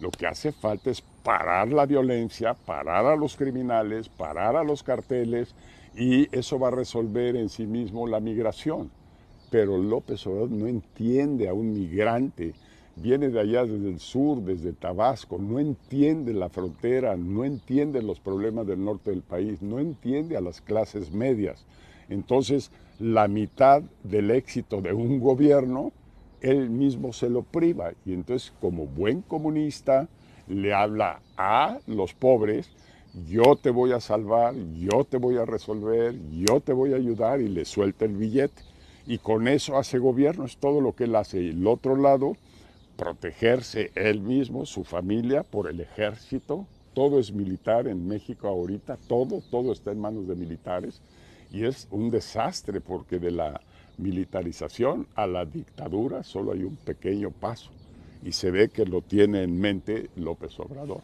Lo que hace falta es parar la violencia, parar a los criminales, parar a los carteles y eso va a resolver en sí mismo la migración. Pero López Obrador no entiende a un migrante, viene de allá desde el sur, desde Tabasco, no entiende la frontera, no entiende los problemas del norte del país, no entiende a las clases medias. Entonces, la mitad del éxito de un gobierno él mismo se lo priva. Y entonces, como buen comunista, le habla a los pobres, yo te voy a salvar, yo te voy a resolver, yo te voy a ayudar y le suelta el billete. Y con eso hace gobierno, es todo lo que él hace. el otro lado, protegerse él mismo, su familia, por el ejército. Todo es militar en México ahorita, todo, todo está en manos de militares. Y es un desastre porque de la militarización a la dictadura solo hay un pequeño paso y se ve que lo tiene en mente López Obrador.